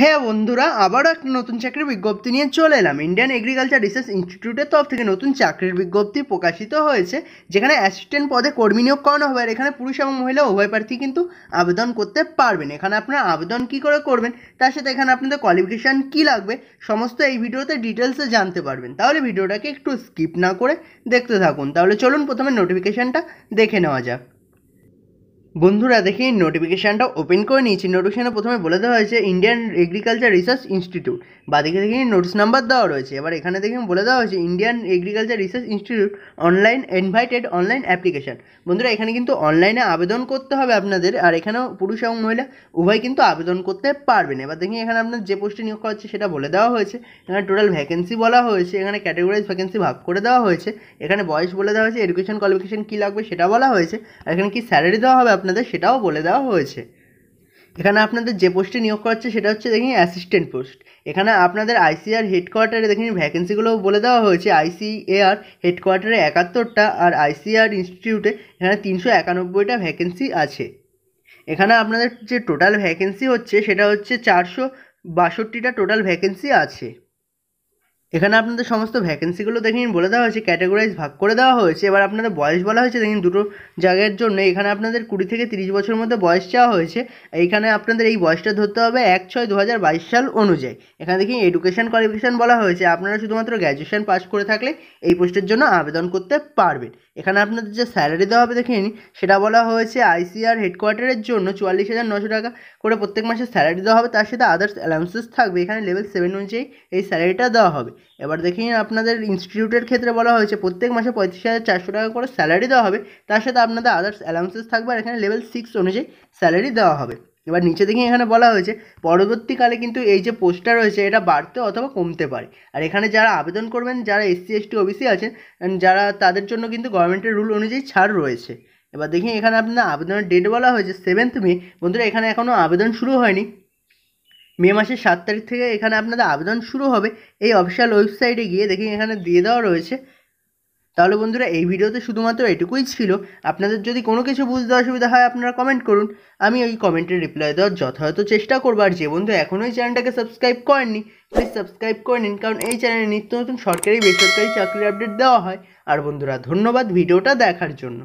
হ্যাঁ বন্ধুরা আবারও একটা নতুন চাকরির বিজ্ঞপ্তি নিয়ে চলে এলাম ইন্ডিয়ান এগ্রিকালচার রিসার্চ ইনস্টিটিউটের তরফ থেকে নতুন চাকরির বিজ্ঞপ্তি প্রকাশিত হয়েছে যেখানে অ্যাসিস্ট্যান্ট পদে কর্মী নিয়োগ করানো হবে আর এখানে পুরুষ এবং মহিলা উভয় প্রার্থী কিন্তু আবেদন করতে পারবেন এখানে আপনারা আবেদন কি করে করবেন তার সাথে এখানে আপনাদের কোয়ালিফিকেশান কি লাগবে সমস্ত এই ভিডিওতে ডিটেলসে জানতে পারবেন তাহলে ভিডিওটাকে একটু স্কিপ না করে দেখতে থাকুন তাহলে চলুন প্রথমে নোটিফিকেশানটা দেখে নেওয়া যাক বন্ধুরা দেখি নোটিফিকেশানটা ওপেন করে নিয়েছি নোটিফিকেশানে প্রথমে বলে দেওয়া হয়েছে ইন্ডিয়ান এগ্রিকালচার রিসার্চ ইনস্টিটিউট বাদিকে দেখি নোটিস নাম্বার দেওয়া রয়েছে এবার এখানে দেখি বলে দেওয়া হয়েছে Indian Agriculture Research Institute online invited online application বন্ধুরা এখানে কিন্তু অনলাইনে আবেদন করতে হবে আপনাদের আর এখানেও পুরুষ এবং মহিলা উভয় কিন্তু আবেদন করতে পারবেন এবার দেখি এখানে আপনার যে পোস্টে নিয়োগ করা হচ্ছে সেটা বলে দেওয়া হয়েছে এখানে টোটাল ভ্যাকেন্সি বলা হয়েছে এখানে ক্যাটাগরিজ ভ্যাকেন্সি ভাগ করে দেওয়া হয়েছে এখানে বয়স বলে দেওয়া হয়েছে এডুকেশন কোয়ালিফিকেশান কী লাগবে সেটা বলা হয়েছে আর এখানে কি স্যালারি দেওয়া হবে আপনাদের সেটাও বলে দেওয়া হয়েছে এখানে আপনাদের যে পোস্টে নিয়োগ করাচ্ছে সেটা হচ্ছে দেখি অ্যাসিস্ট্যান্ট পোস্ট এখানে আপনাদের আইসিআর হেডকোয়ার্টারে দেখুন ভ্যাকেন্সিগুলো বলে দেওয়া হয়েছে আইসিএআর হেডকোয়ার্টারে একাত্তরটা আর আইসিআর ইনস্টিটিউটে এখানে তিনশো একানব্বইটা ভ্যাকেন্সি আছে এখানে আপনাদের যে টোটাল ভ্যাকেন্সি হচ্ছে সেটা হচ্ছে চারশো বাষট্টিটা টোটাল ভ্যাকেন্সি আছে এখানে আপনাদের সমস্ত ভ্যাকেন্সিগুলো দেখিন বলে দেওয়া হয়েছে ক্যাটাগরাইজ ভাগ করে দেওয়া হয়েছে এবার আপনাদের বয়স বলা হয়েছে দেখিন দুটো জায়গার জন্য এখানে আপনাদের কুড়ি থেকে তিরিশ বছরের মধ্যে বয়স চাওয়া হয়েছে এইখানে আপনাদের এই বয়সটা ধরতে হবে এক ছয় দু সাল অনুযায়ী এখানে দেখি এডুকেশন কোয়ালিফিকেশান বলা হয়েছে আপনারা শুধুমাত্র গ্র্যাজুয়েশান পাস করে থাকলে এই পোস্টের জন্য আবেদন করতে পারবেন এখানে আপনাদের যে স্যালারি দেওয়া হবে দেখিনি সেটা বলা হয়েছে আইসিআর হেডকোয়ার্টারের জন্য চুয়াল্লিশ হাজার নশো টাকা করে প্রত্যেক মাসে স্যালারি দেওয়া হবে তার সাথে আদার্স অ্যালাউন্সেস থাকবে এখানে লেভেল সেভেন অনুযায়ী এই স্যালারিটা দেওয়া হবে এবার দেখি আপনাদের ইনস্টিটিউটের ক্ষেত্রে বলা হয়েছে প্রত্যেক মাসে পঁয়ত্রিশ হাজার চারশো টাকা করে স্যালারি দেওয়া হবে তার সাথে আপনাদের আদার্স অ্যালাউন্সেস থাকবে আর এখানে লেভেল সিক্স অনুযায়ী স্যালারি দেওয়া হবে এবার নিচে দেখি এখানে বলা হয়েছে পরবর্তীকালে কিন্তু এই যে পোস্টটা রয়েছে এটা বাড়তে অথবা কমতে পারে আর এখানে যারা আবেদন করবেন যারা এসসি এসটি ওবিসি আছেন যারা তাদের জন্য কিন্তু গভর্নমেন্টের রুল অনুযায়ী ছাড় রয়েছে এবার দেখি এখানে আপনার আবেদনের ডেট বলা হয়েছে সেভেন্থ মে বন্ধুরা এখানে এখনও আবেদন শুরু হয়নি মে মাসের সাত তারিখ থেকে এখানে আপনাদের আবেদন শুরু হবে এই অফিসিয়াল ওয়েবসাইটে গিয়ে দেখি এখানে দিয়ে দেওয়া রয়েছে তাহলে বন্ধুরা এই ভিডিওতে শুধুমাত্র এটুকুই ছিল আপনাদের যদি কোনো কিছু বুঝতে অসুবিধা হয় আপনারা কমেন্ট করুন আমি ওই কমেন্টের রিপ্লাই দেওয়ার যথাযথ চেষ্টা করবো আর যে বন্ধু এখনও এই চ্যানেলটাকে সাবস্ক্রাইব করেননি প্লিজ সাবস্ক্রাইব করে নিন কারণ এই চ্যানেলে নিত্য নতুন সরকারি বেসরকারি চাকরির আপডেট দেওয়া হয় আর বন্ধুরা ধন্যবাদ ভিডিওটা দেখার জন্য